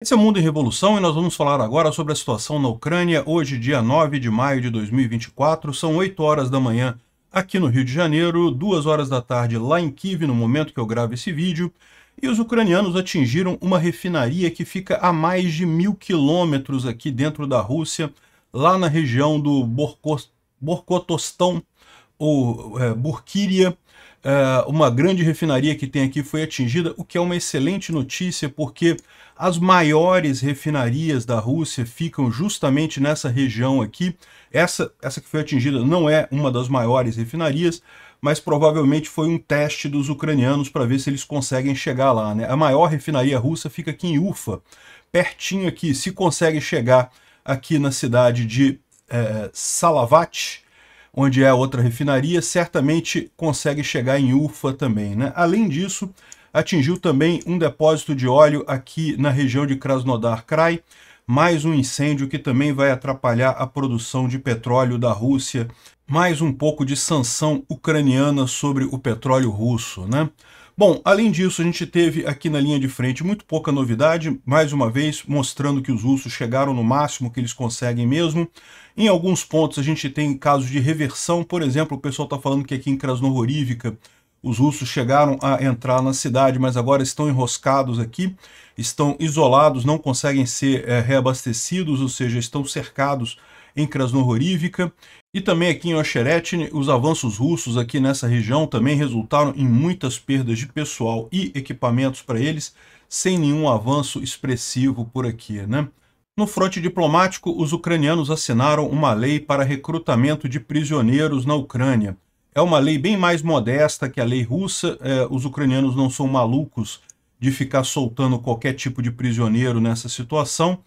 Esse é o Mundo em Revolução e nós vamos falar agora sobre a situação na Ucrânia. Hoje, dia 9 de maio de 2024, são 8 horas da manhã aqui no Rio de Janeiro, 2 horas da tarde lá em Kiev, no momento que eu gravo esse vídeo. E os ucranianos atingiram uma refinaria que fica a mais de mil quilômetros aqui dentro da Rússia, lá na região do Borkos, Borkotostão ou é, eh, uma grande refinaria que tem aqui foi atingida, o que é uma excelente notícia, porque as maiores refinarias da Rússia ficam justamente nessa região aqui. Essa, essa que foi atingida não é uma das maiores refinarias, mas provavelmente foi um teste dos ucranianos para ver se eles conseguem chegar lá. Né? A maior refinaria russa fica aqui em Ufa, pertinho aqui. Se consegue chegar aqui na cidade de é, Salavat, onde é a outra refinaria, certamente consegue chegar em Ufa também. Né? Além disso, atingiu também um depósito de óleo aqui na região de Krasnodar Krai, mais um incêndio que também vai atrapalhar a produção de petróleo da Rússia, mais um pouco de sanção ucraniana sobre o petróleo russo, né? Bom, além disso, a gente teve aqui na linha de frente muito pouca novidade, mais uma vez mostrando que os russos chegaram no máximo que eles conseguem mesmo. Em alguns pontos a gente tem casos de reversão, por exemplo, o pessoal está falando que aqui em Krasnohorivka os russos chegaram a entrar na cidade, mas agora estão enroscados aqui, estão isolados, não conseguem ser é, reabastecidos, ou seja, estão cercados em Krasnohorivka. E também aqui em Ocheretne, os avanços russos aqui nessa região também resultaram em muitas perdas de pessoal e equipamentos para eles, sem nenhum avanço expressivo por aqui, né? No fronte diplomático, os ucranianos assinaram uma lei para recrutamento de prisioneiros na Ucrânia. É uma lei bem mais modesta que a lei russa, é, os ucranianos não são malucos de ficar soltando qualquer tipo de prisioneiro nessa situação,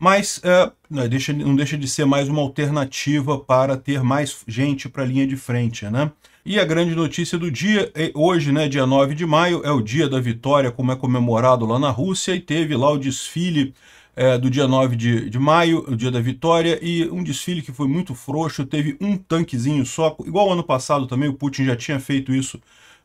mas é, não, deixa, não deixa de ser mais uma alternativa para ter mais gente para a linha de frente, né? E a grande notícia do dia, é, hoje, né, dia 9 de maio, é o dia da vitória, como é comemorado lá na Rússia, e teve lá o desfile é, do dia 9 de, de maio, o dia da vitória, e um desfile que foi muito frouxo, teve um tanquezinho só, igual ano passado também, o Putin já tinha feito isso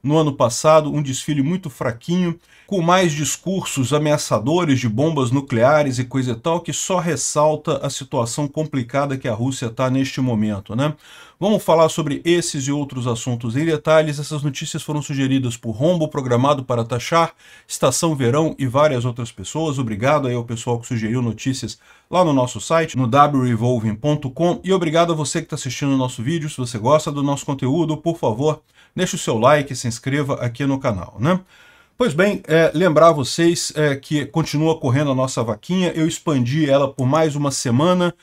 no ano passado, um desfile muito fraquinho, com mais discursos ameaçadores de bombas nucleares e coisa e tal, que só ressalta a situação complicada que a Rússia está neste momento, né? Vamos falar sobre esses e outros assuntos em detalhes. Essas notícias foram sugeridas por Rombo Programado para Taxar, Estação Verão e várias outras pessoas. Obrigado aí ao pessoal que sugeriu notícias lá no nosso site, no wrevolving.com. E obrigado a você que está assistindo o nosso vídeo. Se você gosta do nosso conteúdo, por favor, deixe o seu like e se inscreva aqui no canal, né? Pois bem, é, lembrar vocês é, que continua correndo a nossa vaquinha. Eu expandi ela por mais uma semana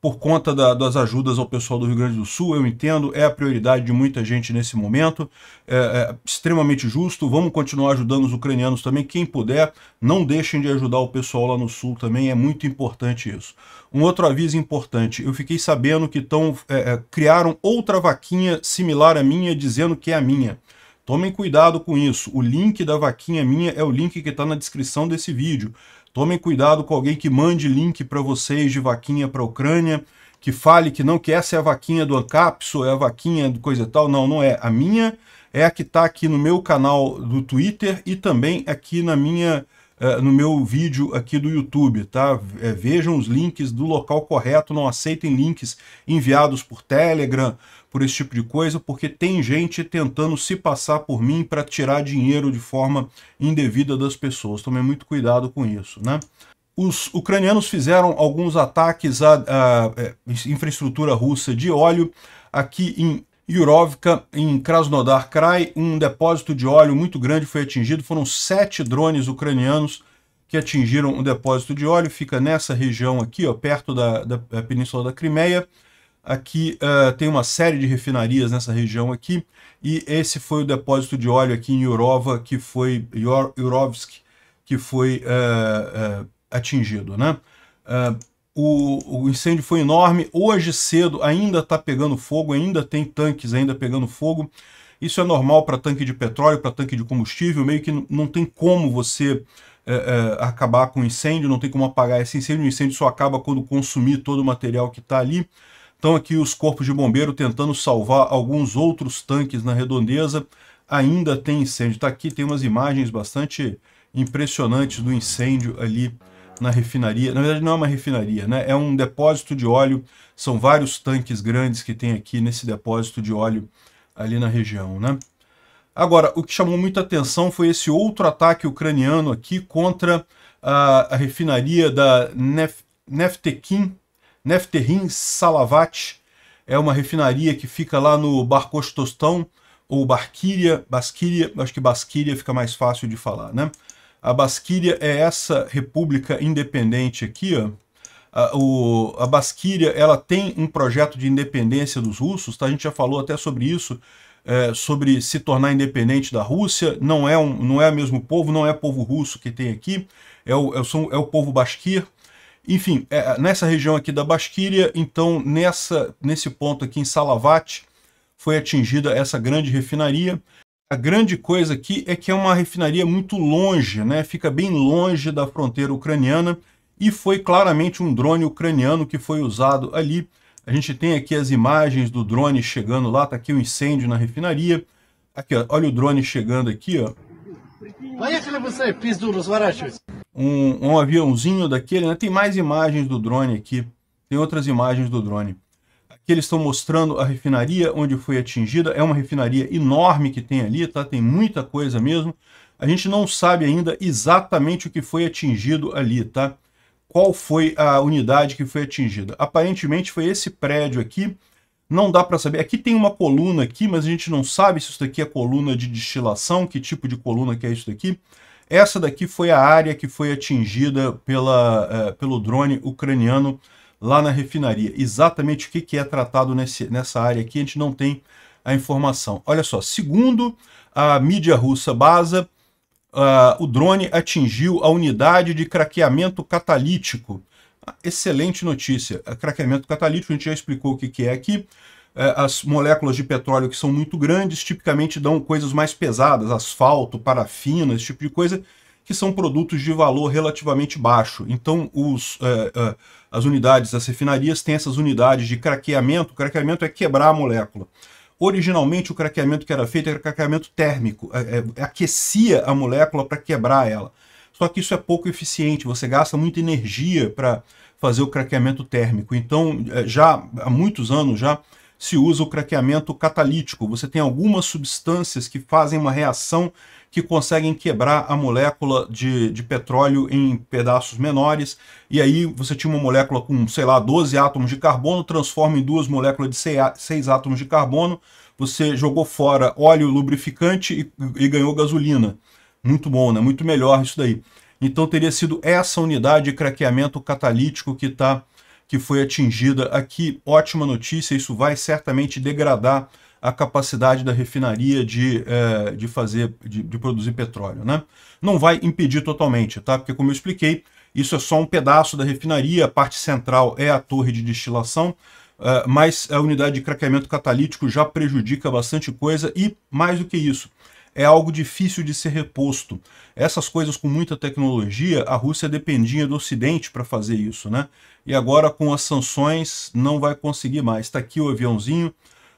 por conta da, das ajudas ao pessoal do Rio Grande do Sul, eu entendo, é a prioridade de muita gente nesse momento, é, é extremamente justo, vamos continuar ajudando os ucranianos também, quem puder, não deixem de ajudar o pessoal lá no Sul também, é muito importante isso. Um outro aviso importante, eu fiquei sabendo que tão, é, é criaram outra vaquinha similar à minha, dizendo que é a minha. Tomem cuidado com isso, o link da vaquinha minha é o link que está na descrição desse vídeo. Tomem cuidado com alguém que mande link para vocês de vaquinha para a Ucrânia, que fale que não, que essa é a vaquinha do Ancapso, é a vaquinha do coisa e tal. Não, não é. A minha é a que está aqui no meu canal do Twitter e também aqui na minha, uh, no meu vídeo aqui do YouTube, tá? É, vejam os links do local correto, não aceitem links enviados por Telegram, por esse tipo de coisa, porque tem gente tentando se passar por mim para tirar dinheiro de forma indevida das pessoas. tome muito cuidado com isso, né? Os ucranianos fizeram alguns ataques à, à, à é, infraestrutura russa de óleo aqui em Yurovka, em Krasnodar Krai, um depósito de óleo muito grande foi atingido. Foram sete drones ucranianos que atingiram o um depósito de óleo. Fica nessa região aqui, ó, perto da, da é, Península da Crimeia. Aqui uh, tem uma série de refinarias nessa região aqui, e esse foi o depósito de óleo aqui em Yurova, que foi, Yurovsk, que foi uh, uh, atingido. Né? O, o, incêndio foi enorme, hoje cedo ainda está pegando fogo, ainda tem tanques ainda pegando fogo. Isso é normal para tanque de petróleo, para tanque de combustível, meio que não tem como você é, é, acabar com o incêndio, não tem como apagar esse incêndio, o incêndio só acaba quando consumir todo o material que está ali. Estão aqui os corpos de bombeiro tentando salvar alguns outros tanques na redondeza. Ainda tem incêndio. Está aqui, tem umas imagens bastante impressionantes do incêndio ali na refinaria. Na verdade, não é uma refinaria, né? É um depósito de óleo. São vários tanques grandes que tem aqui nesse depósito de óleo ali na região, né? Agora, o que chamou muita atenção foi esse outro ataque ucraniano aqui contra a, a refinaria da Nef, Neftekin, Nefterrim Salavat é uma refinaria que fica lá no Barcos Tostão, ou Barquíria, Basquíria, acho que Basquíria fica mais fácil de falar, né? A Basquíria é essa república independente aqui, ó. A, o, a Basquíria ela tem um projeto de independência dos russos, tá? a gente já falou até sobre isso, é, sobre se tornar independente da Rússia, não é, um, não é o mesmo povo, não é povo russo que tem aqui, é o, é o, é o povo basquir, enfim, é, nessa região aqui da Basquíria, então nessa, nesse ponto aqui em Salavat, foi atingida essa grande refinaria. A grande coisa aqui é que é uma refinaria muito longe, né? fica bem longe da fronteira ucraniana e foi claramente um drone ucraniano que foi usado ali. A gente tem aqui as imagens do drone chegando lá, tá aqui o um incêndio na refinaria. Aqui, ó, olha o drone chegando aqui, ó. Поехали быстрее, пизду um, um aviãozinho daquele, né? Tem mais imagens do drone aqui, tem outras imagens do drone. Aqui eles estão mostrando a refinaria onde foi atingida, é uma refinaria enorme que tem ali, tá? Tem muita coisa mesmo. A gente não sabe ainda exatamente o que foi atingido ali, tá? Qual foi a unidade que foi atingida? Aparentemente foi esse prédio aqui, não dá para saber. Aqui tem uma coluna aqui, mas a gente não sabe se isso daqui é coluna de destilação, que tipo de coluna que é isso daqui. Essa daqui foi a área que foi atingida pela, uh, pelo drone ucraniano lá na refinaria. Exatamente o que, que é tratado nesse, nessa área aqui, a gente não tem a informação. Olha só, segundo a mídia russa Baza, uh, o drone atingiu a unidade de craqueamento catalítico. Ah, excelente notícia. Craqueamento catalítico, a gente já explicou o que, que é aqui. É, as moléculas de petróleo que são muito grandes tipicamente dão coisas mais pesadas, asfalto, parafina, esse tipo de coisa, que são produtos de valor relativamente baixo. Então, os, uh, uh, as unidades das refinarias têm essas unidades de craqueamento. O craqueamento é quebrar a molécula. Originalmente, o craqueamento que era feito era craqueamento térmico. É, é, aquecia a molécula para quebrar ela. Só que isso é pouco eficiente, você gasta muita energia para fazer o craqueamento térmico. Então, já há muitos anos já, se usa o craqueamento catalítico. Você tem algumas substâncias que fazem uma reação que conseguem quebrar a molécula de, de petróleo em pedaços menores, e aí você tinha uma molécula com, sei lá, 12 átomos de carbono, transforma em duas moléculas de 6 átomos de carbono, você jogou fora óleo lubrificante e, e ganhou gasolina. Muito bom, né? Muito melhor isso daí. Então teria sido essa unidade de craqueamento catalítico que está que foi atingida aqui. Ótima notícia, isso vai certamente degradar a capacidade da refinaria de, é, de fazer, de, de, produzir petróleo, né? Não vai impedir totalmente, tá? Porque como eu expliquei, isso é só um pedaço da refinaria, a parte central é a torre de destilação, é, mas a unidade de craqueamento catalítico já prejudica bastante coisa e mais do que isso, é algo difícil de ser reposto. Essas coisas com muita tecnologia, a Rússia dependia do Ocidente para fazer isso, né? E agora com as sanções não vai conseguir mais. Está aqui o aviãozinho,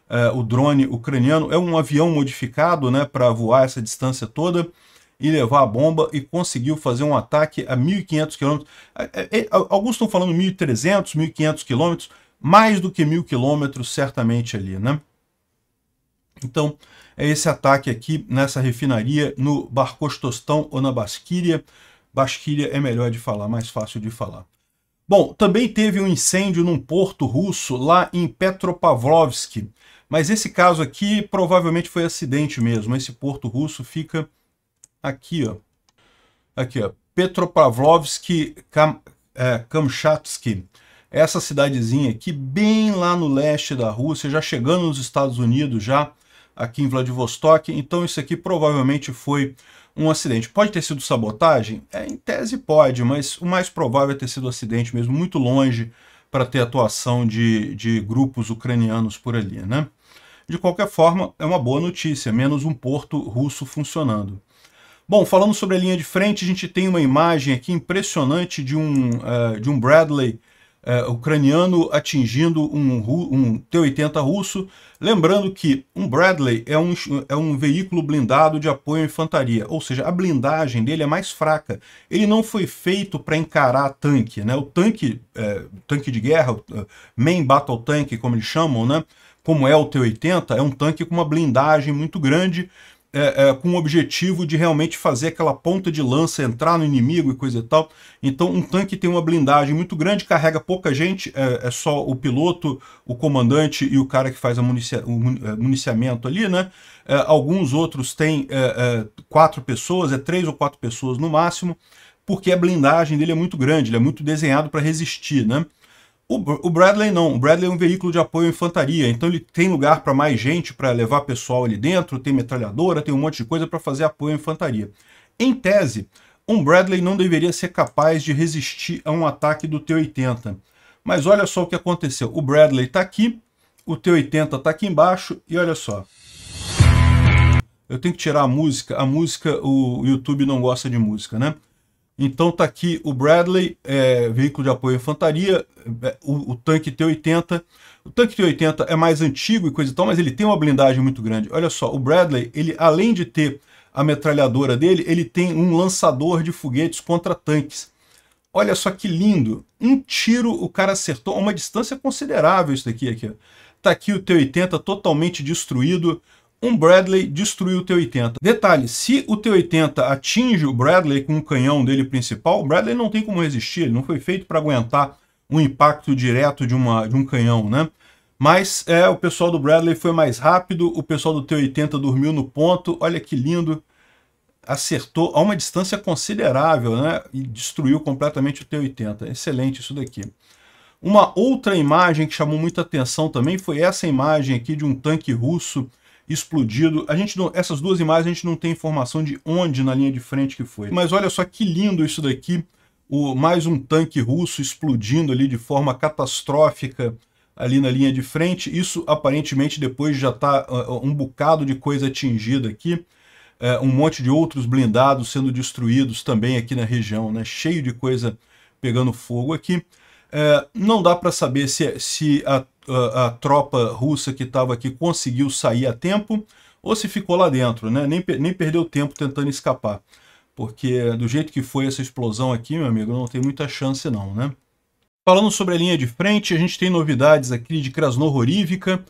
eh, o drone ucraniano. É um avião modificado né, para voar essa distância toda e levar a bomba e conseguiu fazer um ataque a 1.500 quilômetros. Eh, eh, alguns estão falando 1.300, 1.500 quilômetros, mais do que 1.000 quilômetros certamente ali, né? Então, é esse ataque aqui nessa refinaria no Barcostostão ou na Basquíria. Basquíria é melhor de falar, mais fácil de falar. Bom, também teve um incêndio num porto russo lá em Petropavlovsk, mas esse caso aqui provavelmente foi acidente mesmo. Esse porto russo fica aqui, ó. Aqui, ó. Petropavlovsk Kam, é, Kamchatsky. Essa cidadezinha aqui, bem lá no leste da Rússia, já chegando nos Estados Unidos já aqui em Vladivostok. Então isso aqui provavelmente foi um acidente. Pode ter sido sabotagem? É, em tese pode, mas o mais provável é ter sido um acidente mesmo, muito longe para ter atuação de, de grupos ucranianos por ali, né? De qualquer forma, é uma boa notícia, menos um porto russo funcionando. Bom, falando sobre a linha de frente, a gente tem uma imagem aqui impressionante de um, uh, de um Bradley é, ucraniano atingindo um, um T-80 russo. Lembrando que um Bradley é um, é um veículo blindado de apoio à infantaria, ou seja, a blindagem dele é mais fraca. Ele não foi feito para encarar tanque. Né? O tanque, é, tanque de guerra, é, main battle tank, como eles chamam, né? como é o T-80, é um tanque com uma blindagem muito grande é, é, com o objetivo de realmente fazer aquela ponta de lança, entrar no inimigo e coisa e tal. Então um tanque tem uma blindagem muito grande, carrega pouca gente, é, é só o piloto, o comandante e o cara que faz municia, o é, municiamento ali, né? É, alguns outros têm é, quatro pessoas, é três ou quatro pessoas no máximo, porque a blindagem dele é muito grande, ele é muito desenhado para resistir, né? O, Bradley não. O Bradley é um veículo de apoio à infantaria, então ele tem lugar para mais gente para levar pessoal ali dentro, tem metralhadora, tem um monte de coisa para fazer apoio à infantaria. Em tese, um Bradley não deveria ser capaz de resistir a um ataque do T-80. Mas olha só o que aconteceu. O Bradley está aqui, o T-80 está aqui embaixo e olha só. Eu tenho que tirar a música. A música, o YouTube não gosta de música, né? Então tá aqui o Bradley, é, veículo de apoio à infantaria, é, o, o, tanque T-80. O tanque T-80 é mais antigo e coisa e tal, mas ele tem uma blindagem muito grande. Olha só, o Bradley, ele além de ter a metralhadora dele, ele tem um lançador de foguetes contra tanques. Olha só que lindo. Um tiro o cara acertou a uma distância considerável isso daqui. Aqui. Tá aqui o T-80 totalmente destruído um Bradley destruiu o T-80. Detalhe, se o T-80 atinge o Bradley com o canhão dele principal, o Bradley não tem como resistir, ele não foi feito para aguentar um impacto direto de, uma, de um canhão, né? Mas é, o pessoal do Bradley foi mais rápido, o pessoal do T-80 dormiu no ponto, olha que lindo, acertou a uma distância considerável, né? E destruiu completamente o T-80, excelente isso daqui. Uma outra imagem que chamou muita atenção também foi essa imagem aqui de um tanque russo explodido. A gente não, essas duas imagens a gente não tem informação de onde na linha de frente que foi. Mas olha só que lindo isso daqui, o, mais um tanque russo explodindo ali de forma catastrófica ali na linha de frente. Isso aparentemente depois já está uh, ah, ah, um bocado de coisa atingida aqui. Uh, um monte de outros blindados sendo destruídos também aqui na região, né? cheio de coisa pegando fogo aqui. Uh, não dá para saber se, é, se a a, tropa russa que estava aqui conseguiu sair a tempo ou se ficou lá dentro, né? nem, nem perdeu tempo tentando escapar. Porque do jeito que foi essa explosão aqui, meu amigo, não tem muita chance não, né? Falando sobre a linha de frente, a gente tem novidades aqui de Krasnohorivka.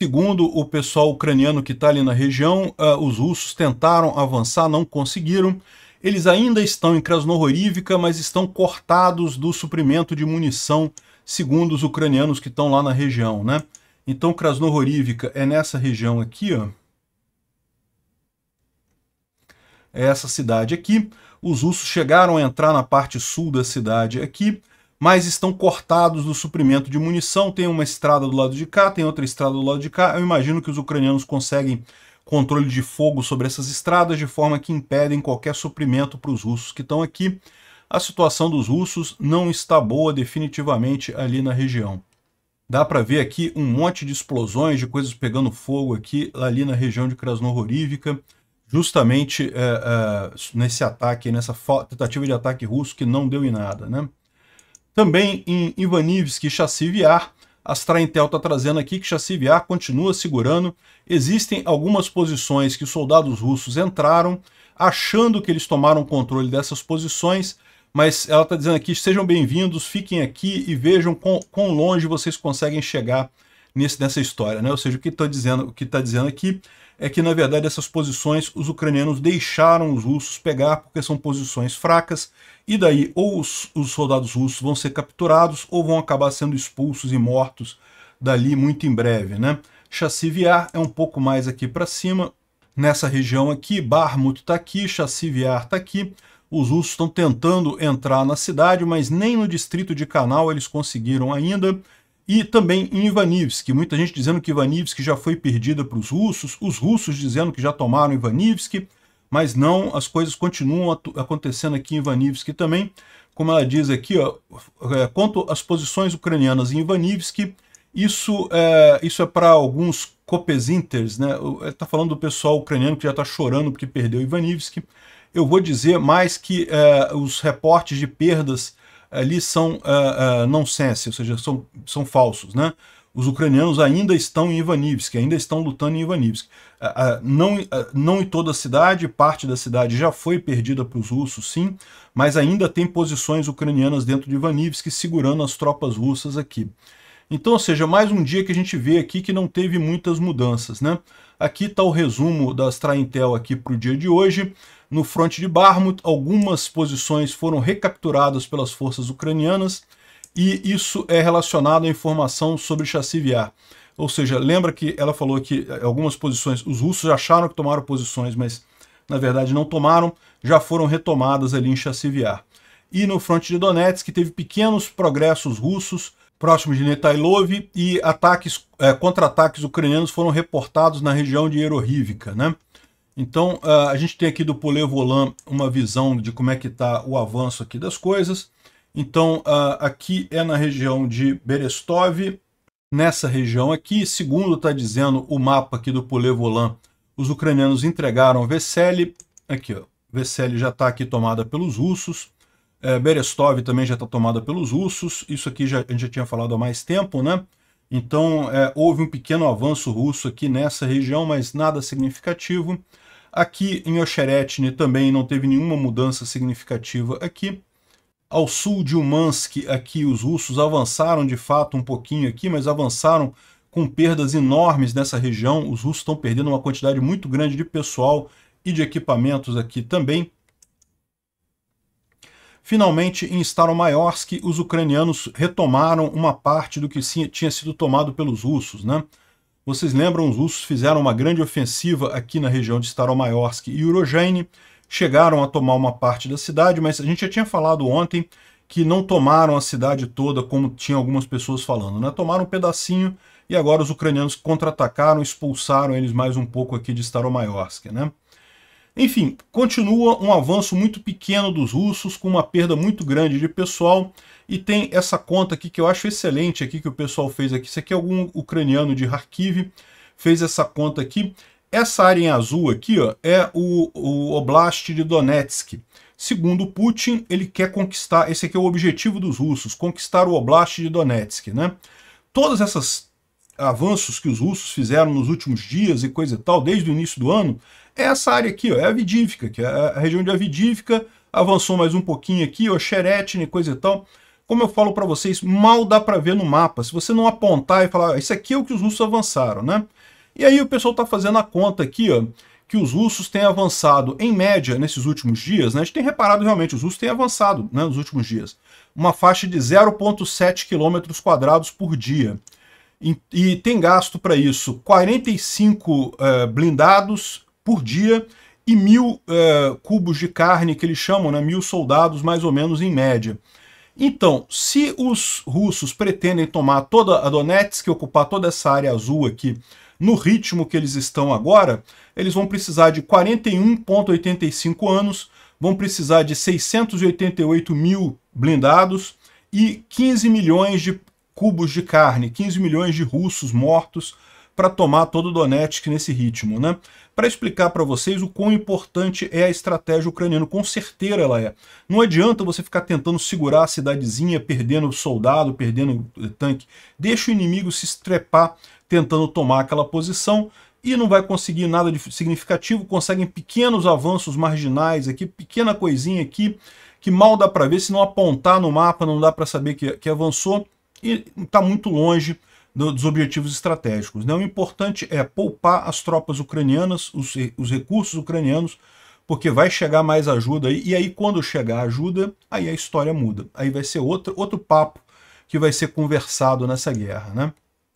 Segundo o pessoal ucraniano que está ali na região, uh, os russos tentaram avançar, não conseguiram. Eles ainda estão em Krasnohorivka, mas estão cortados do suprimento de munição, segundo os ucranianos que estão lá na região, né? Então Krasnohorivka é nessa região aqui, ó. É essa cidade aqui. Os russos chegaram a entrar na parte sul da cidade aqui, mas estão cortados do suprimento de munição. Tem uma estrada do lado de cá, tem outra estrada do lado de cá. Eu imagino que os ucranianos conseguem controle de fogo sobre essas estradas de forma que impedem qualquer suprimento para os russos que estão aqui. A situação dos russos não está boa definitivamente ali na região. Dá para ver aqui um monte de explosões, de coisas pegando fogo aqui ali na região de Krasnohorivka, justamente é, é, nesse ataque, nessa tentativa de ataque russo que não deu em nada. Né? Também em Ivanivsk e Chassiviar, Astra Intel está trazendo aqui que Chassi A ah, continua segurando. Existem algumas posições que os soldados russos entraram, achando que eles tomaram controle dessas posições, mas ela está dizendo aqui, sejam bem-vindos, fiquem aqui e vejam quão, quão longe vocês conseguem chegar nesse, nessa história. Né? Ou seja, o que está dizendo, o que tá dizendo aqui é que, na verdade, essas posições os ucranianos deixaram os russos pegar porque são posições fracas, e daí ou os, os soldados russos vão ser capturados ou vão acabar sendo expulsos e mortos dali muito em breve. Né? Chassiviar é um pouco mais aqui para cima, nessa região aqui, Barmut está aqui, Chassiviar está aqui, os russos estão tentando entrar na cidade, mas nem no distrito de Canal eles conseguiram ainda. E também em Ivanivsk, muita gente dizendo que Ivanivsk já foi perdida para os russos, os russos dizendo que já tomaram Ivanivsk, mas não, as coisas continuam acontecendo aqui em Ivanivsk também. Como ela diz aqui, ó, é, quanto às posições ucranianas em Ivanivsk, isso é, isso é para alguns copesinters, né? Está é, falando do pessoal ucraniano que já está chorando porque perdeu Ivanivsk. Eu vou dizer mais que é, os reportes de perdas ali são uh, uh, nonsense, ou seja, são, são falsos. Né? Os ucranianos ainda estão em Ivanivsk, ainda estão lutando em Ivanivsk. Uh, não, não em toda a cidade, parte da cidade já foi perdida para os russos, sim, mas ainda tem posições ucranianas dentro de Ivanivsk segurando as tropas russas aqui. Então, ou seja, mais um dia que a gente vê aqui que não teve muitas mudanças, né? Aqui está o resumo das Traintel aqui para o dia de hoje. No fronte de Barmut, algumas posições foram recapturadas pelas forças ucranianas e isso é relacionado à informação sobre Chassiviar. Ou seja, lembra que ela falou que eh, algumas posições, os russos acharam que tomaram posições, mas na verdade não tomaram, já foram retomadas ali em Chassiviar e no fronte de Donetsk teve pequenos progressos russos próximo de Netailov e ataques, é, contra-ataques ucranianos foram reportados na região de Erohivka, né? Então, é, a gente tem aqui do Polevolan uma visão de como é que está o avanço aqui das coisas. Então, é, aqui é na região de Berestov, nessa região aqui, segundo está dizendo o mapa aqui do Polevolan, os ucranianos entregaram Vesely, aqui ó, Vesely já está aqui tomada pelos russos, é, Berestov também já está tomada pelos russos, isso aqui já, a gente já tinha falado há mais tempo, né? Então é, houve um pequeno avanço russo aqui nessa região, mas nada significativo. Aqui em Ocheretne também não teve nenhuma mudança significativa aqui. Ao sul de Umansk, aqui os russos avançaram de fato um pouquinho aqui, mas avançaram com perdas enormes nessa região. Os russos estão perdendo uma quantidade muito grande de pessoal e de equipamentos aqui também. Finalmente, em Staromaiorsk, os ucranianos retomaram uma parte do que tinha sido tomado pelos russos. Né? Vocês lembram, os russos fizeram uma grande ofensiva aqui na região de Staromaiorsk e Urogene, chegaram a tomar uma parte da cidade, mas a gente já tinha falado ontem que não tomaram a cidade toda, como tinha algumas pessoas falando, né? Tomaram um pedacinho e agora os ucranianos contra-atacaram, expulsaram eles mais um pouco aqui de Staromaiorsk. né? Enfim, continua um avanço muito pequeno dos russos, com uma perda muito grande de pessoal. E tem essa conta aqui que eu acho excelente aqui que o pessoal fez aqui. Isso aqui é algum ucraniano de Kharkiv, fez essa conta aqui. Essa área em azul aqui ó, é o, o Oblast de Donetsk. Segundo Putin, ele quer conquistar, esse aqui é o objetivo dos russos, conquistar o Oblast de Donetsk. Né? Todas essas avanços que os russos fizeram nos últimos dias e coisa e tal, desde o início do ano, é essa área aqui, ó, é a Vidívica, que é a região de Avidívica, avançou mais um pouquinho aqui, ó, Xeretne, coisa e tal. Como eu falo para vocês, mal dá para ver no mapa. Se você não apontar e falar, isso ah, aqui é o que os russos avançaram, né? E aí o pessoal está fazendo a conta aqui, ó, que os russos têm avançado, em média, nesses últimos dias, né? A gente tem reparado realmente, os russos têm avançado né, nos últimos dias. Uma faixa de 0,7 km quadrados por dia. E, tem gasto para isso 45 uh, eh, blindados por dia e mil uh, cubos de carne, que eles chamam, né, mil soldados mais ou menos em média. Então, se os russos pretendem tomar toda a Donetsk, ocupar toda essa área azul aqui, no ritmo que eles estão agora, eles vão precisar de 41,85 anos, vão precisar de 688 mil blindados e 15 milhões de cubos de carne, 15 milhões de russos mortos para tomar todo o Donetsk nesse ritmo, né? Para explicar para vocês o quão importante é a estratégia ucraniana, com certeza ela é. Não adianta você ficar tentando segurar a cidadezinha, perdendo soldado, perdendo eh, tanque. Deixa o inimigo se estrepar tentando tomar aquela posição e não vai conseguir nada de significativo, conseguem pequenos avanços marginais aqui, pequena coisinha aqui, que mal dá para ver, se não apontar no mapa não dá para saber que, que avançou e está muito longe dos objetivos estratégicos. Né? O importante é poupar as tropas ucranianas, os, os recursos ucranianos, porque vai chegar mais ajuda aí, e aí quando chegar ajuda, aí a história muda. Aí vai ser outro, outro papo que vai ser conversado nessa guerra. Né?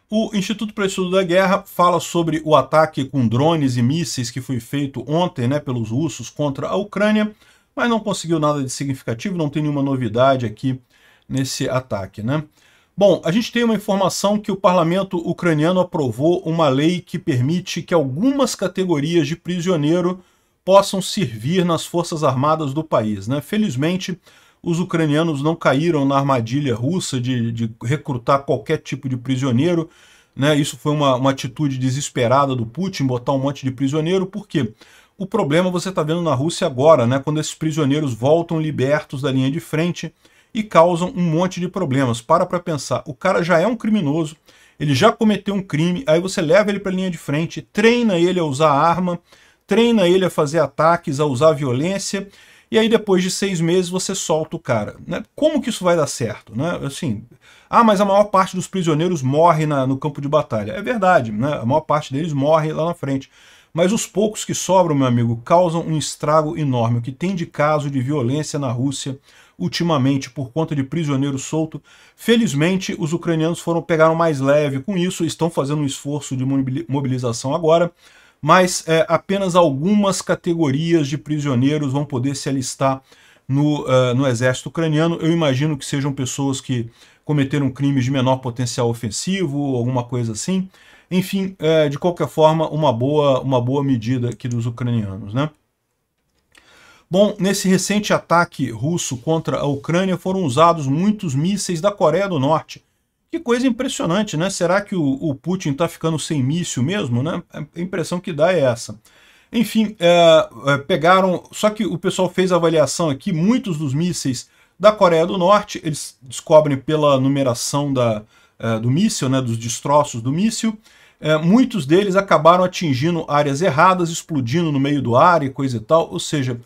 O Instituto para Estudo da Guerra fala sobre o ataque com drones e mísseis que foi feito ontem né, pelos russos contra a Ucrânia, mas não conseguiu nada de significativo, não tem nenhuma novidade aqui nesse ataque. Né? Bom, a gente tem uma informação que o parlamento ucraniano aprovou uma lei que permite que algumas categorias de prisioneiro possam servir nas forças armadas do país. Né? Felizmente, os ucranianos não caíram na armadilha russa de, de recrutar qualquer tipo de prisioneiro. Né? Isso foi uma, uma atitude desesperada do Putin, botar um monte de prisioneiro, porque o problema você está vendo na Rússia agora, né? quando esses prisioneiros voltam libertos da linha de frente, e causam um monte de problemas. Para para pensar, o cara já é um criminoso, ele já cometeu um crime, aí você leva ele para a linha de frente, treina ele a usar arma, treina ele a fazer ataques, a usar violência, e aí depois de seis meses você solta o cara. Né? Como que isso vai dar certo? Né? Assim, ah, mas a maior parte dos prisioneiros morre na, no campo de batalha. É verdade, né? a maior parte deles morre lá na frente. Mas os poucos que sobram, meu amigo, causam um estrago enorme. O que tem de caso de violência na Rússia, ultimamente por conta de prisioneiro solto. Felizmente, os ucranianos foram pegaram mais leve com isso, estão fazendo um esforço de mobilização agora, mas é, apenas algumas categorias de prisioneiros vão poder se alistar no, uh, no exército ucraniano. Eu imagino que sejam pessoas que cometeram crimes de menor potencial ofensivo, alguma coisa assim. Enfim, é, de qualquer forma, uma boa, uma boa medida aqui dos ucranianos, né? Bom, nesse recente ataque russo contra a Ucrânia foram usados muitos mísseis da Coreia do Norte. Que coisa impressionante, né? Será que o, o Putin está ficando sem míssil mesmo, né? A impressão que dá é essa. Enfim, é, é, pegaram... Só que o pessoal fez a avaliação aqui, muitos dos mísseis da Coreia do Norte, eles descobrem pela numeração da, é, do míssil, né, dos destroços do míssil, é, muitos deles acabaram atingindo áreas erradas, explodindo no meio do ar e coisa e tal, ou seja,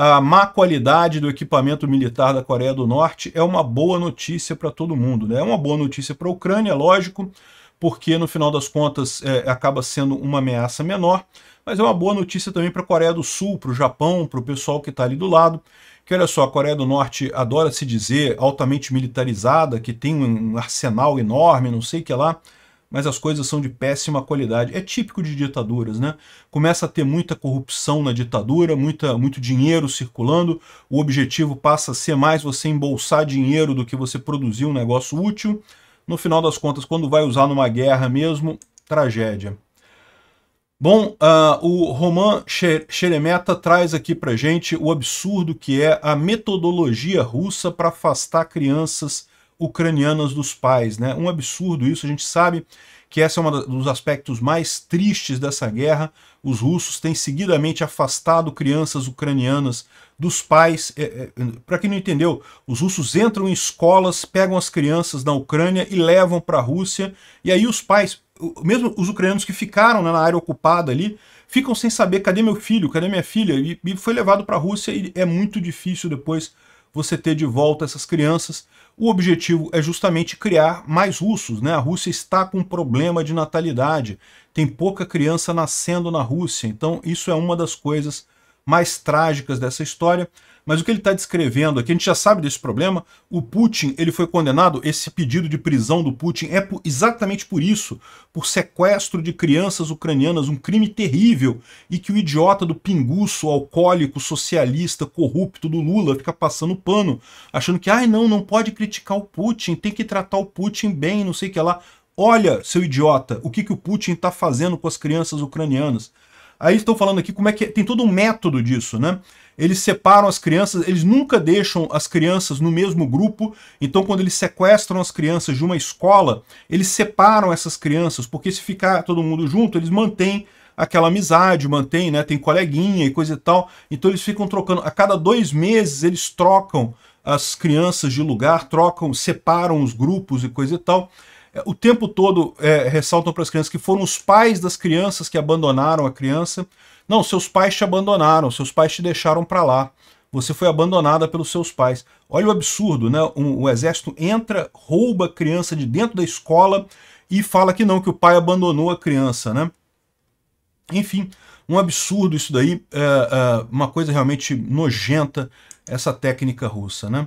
a má qualidade do equipamento militar da Coreia do Norte é uma boa notícia para todo mundo. Né? É uma boa notícia para a Ucrânia, lógico, porque no final das contas é, acaba sendo uma ameaça menor, mas é uma boa notícia também para a Coreia do Sul, para o Japão, para o pessoal que está ali do lado, que olha só, a Coreia do Norte adora se dizer altamente militarizada, que tem um arsenal enorme, não sei o que lá, mas as coisas são de péssima qualidade. É típico de ditaduras, né? Começa a ter muita corrupção na ditadura, muita, muito dinheiro circulando, o objetivo passa a ser mais você embolsar dinheiro do que você produzir um negócio útil. No final das contas, quando vai usar numa guerra mesmo, tragédia. Bom, uh, o Roman Xeremeta traz aqui pra gente o absurdo que é a metodologia russa para afastar crianças ucranianas dos pais. Né? Um absurdo isso, a gente sabe que esse é um dos aspectos mais tristes dessa guerra. Os russos têm seguidamente afastado crianças ucranianas dos pais. É, é, para quem não entendeu, os russos entram em escolas, pegam as crianças na Ucrânia e levam para a Rússia. E aí os pais, mesmo os ucranianos que ficaram né, na área ocupada ali, ficam sem saber cadê meu filho, cadê minha filha. E, e foi levado para a Rússia e é muito difícil depois você ter de volta essas crianças. O objetivo é justamente criar mais russos. Né? A Rússia está com um problema de natalidade, tem pouca criança nascendo na Rússia, então isso é uma das coisas mais trágicas dessa história. Mas o que ele está descrevendo aqui, a gente já sabe desse problema, o Putin ele foi condenado, esse pedido de prisão do Putin é por, exatamente por isso, por sequestro de crianças ucranianas, um crime terrível, e que o idiota do pinguço, alcoólico, socialista, corrupto do Lula fica passando pano, achando que, ai ah, não, não pode criticar o Putin, tem que tratar o Putin bem, não sei o que lá. Olha, seu idiota, o que, que o Putin está fazendo com as crianças ucranianas. Aí estão falando aqui como é que é, tem todo um método disso, né? Eles separam as crianças, eles nunca deixam as crianças no mesmo grupo. Então, quando eles sequestram as crianças de uma escola, eles separam essas crianças, porque se ficar todo mundo junto, eles mantêm aquela amizade, mantém, né? Tem coleguinha e coisa e tal. Então eles ficam trocando. A cada dois meses eles trocam as crianças de lugar, trocam, separam os grupos e coisa e tal. É, o tempo todo é, ressaltam para as crianças que foram os pais das crianças que abandonaram a criança. Não, seus pais te abandonaram, seus pais te deixaram para lá. Você foi abandonada pelos seus pais. Olha o absurdo, né? Um, o exército entra, rouba a criança de dentro da escola e fala que não, que o pai abandonou a criança, né? Enfim, um absurdo isso daí, é, é, uma coisa realmente nojenta, essa técnica russa, né?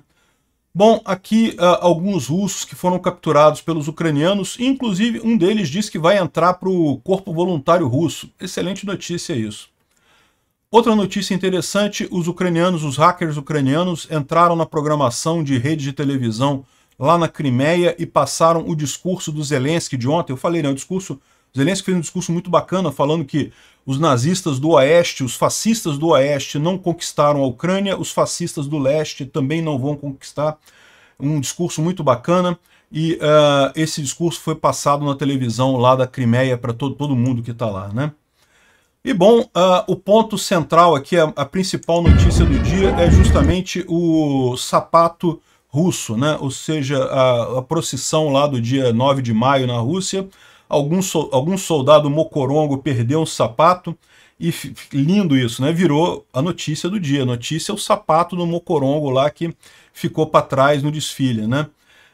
Bom, aqui uh, alguns russos que foram capturados pelos ucranianos, inclusive um deles diz que vai entrar para o Corpo Voluntário Russo. Excelente notícia isso. Outra notícia interessante, os ucranianos, os hackers ucranianos, entraram na programação de rede de televisão lá na Crimeia e passaram o discurso do Zelensky de ontem. Eu falei, né, o discurso... Zelensky fez um discurso muito bacana falando que os nazistas do oeste, os fascistas do oeste não conquistaram a Ucrânia, os fascistas do leste também não vão conquistar. Um discurso muito bacana e uh, esse discurso foi passado na televisão lá da Crimeia para todo, todo mundo que está lá, né? E bom, uh, o ponto central aqui, a, a, principal notícia do dia é justamente o sapato russo, né? Ou seja, a, a procissão lá do dia 9 de maio na Rússia, algum, so, algum soldado mocorongo perdeu um sapato, e lindo isso, né? Virou a notícia do dia. A notícia é o sapato do mocorongo lá que ficou para trás no desfile, né?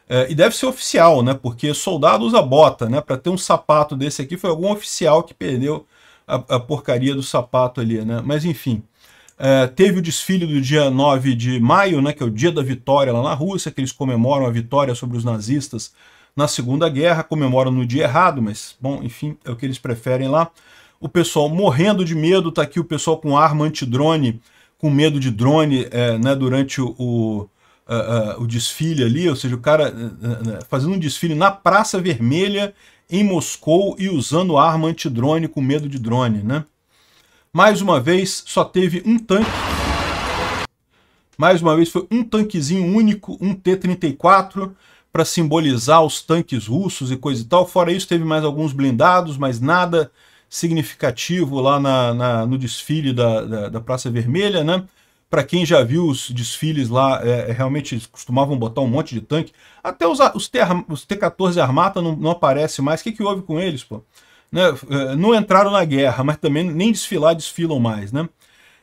É, e deve ser oficial, né? Porque soldado usa bota, né? Para ter um sapato desse aqui foi algum oficial que perdeu a, a porcaria do sapato ali, né? Mas enfim. É, teve o desfile do dia 9 de maio, né, que é o dia da vitória lá na Rússia, que eles comemoram a vitória sobre os nazistas na Segunda Guerra, comemoram no dia errado, mas, bom, enfim, é o que eles preferem lá. O pessoal morrendo de medo, tá aqui o pessoal com arma antidrone, com medo de drone, é, né, durante o, o, a, é, a, é, o desfile ali, ou seja, o cara é, fazendo um desfile na Praça Vermelha, em Moscou, e usando arma antidrone, com medo de drone, né? Mais uma vez, só teve um tanque. Mais uma vez, foi um tanquezinho único, um T-34, para simbolizar os tanques russos e coisa e tal. Fora isso, teve mais alguns blindados, mas nada significativo lá na, na no desfile da, da, da, Praça Vermelha, né? Para quem já viu os desfiles lá, é, é realmente costumavam botar um monte de tanque. Até os, os T-14 Armata não, não aparece mais. O que, que houve com eles, pô? Né? É, não entraram na guerra, mas também nem desfilar desfilam mais, né?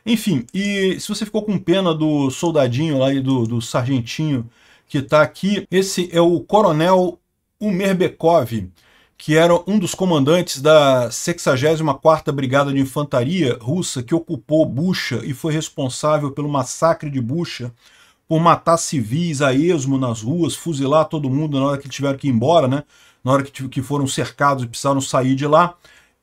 Enfim, e se você ficou com pena do soldadinho lá e do, do sargentinho que está aqui. Esse é o coronel Umerbekov, que era um dos comandantes da 64ª Brigada de Infantaria Russa, que ocupou Bucha e foi responsável pelo massacre de Bucha, por matar civis a esmo nas ruas, fuzilar todo mundo na hora que tiveram que ir embora, né? na hora que, que foram cercados e precisaram sair de lá.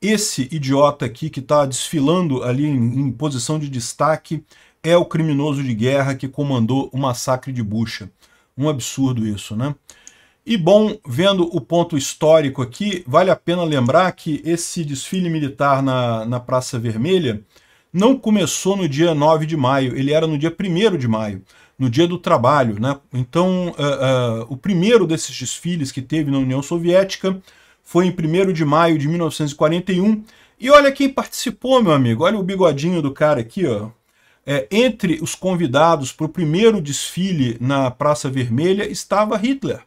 Esse idiota aqui que está desfilando ali em, em posição de destaque é o criminoso de guerra que comandou o massacre de Bucha. Um absurdo isso, né? E bom, vendo o ponto histórico aqui, vale a pena lembrar que esse desfile militar na, na Praça Vermelha não começou no dia 9 de maio, ele era no dia 1 de maio, no dia do trabalho. Né? Então, uh, uh, o primeiro desses desfiles que teve na União Soviética foi em 1 de maio de 1941. E olha quem participou, meu amigo. Olha o bigodinho do cara aqui, ó é, entre os convidados para o primeiro desfile na Praça Vermelha estava Hitler.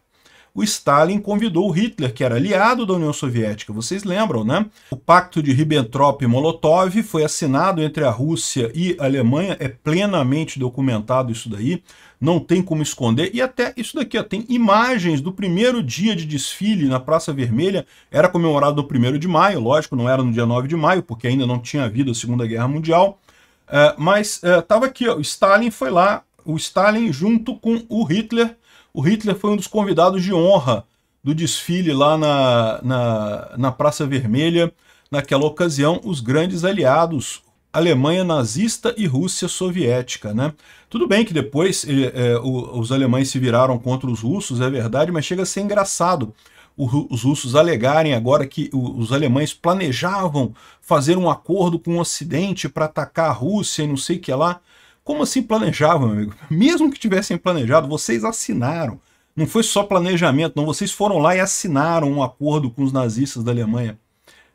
O Stalin convidou o Hitler, que era aliado da União Soviética, vocês lembram, né? O Pacto de Ribbentrop-Molotov foi assinado entre a Rússia e a Alemanha, é plenamente documentado isso daí, não tem como esconder, e até isso daqui, ó, tem imagens do primeiro dia de desfile na Praça Vermelha, era comemorado no 1 de maio, lógico, não era no dia 9 de maio, porque ainda não tinha havido a Segunda Guerra Mundial, Uh, mas estava é, uh, aqui, ó, o Stalin foi lá, o Stalin junto com o Hitler. O Hitler foi um dos convidados de honra do desfile lá na, na, na Praça Vermelha. Naquela ocasião, os grandes aliados, Alemanha nazista e Rússia soviética, né? Tudo bem que depois é, os alemães se viraram contra os russos, é verdade, mas chega a ser engraçado, os russos alegarem agora que os alemães planejavam fazer um acordo com o Ocidente para atacar a Rússia e não sei o que lá. Como assim planejavam, amigo? Mesmo que tivessem planejado, vocês assinaram. Não foi só planejamento, não. Vocês foram lá e assinaram um acordo com os nazistas da Alemanha.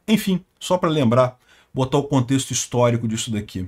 Enfim, só para lembrar, botar o contexto histórico disso daqui.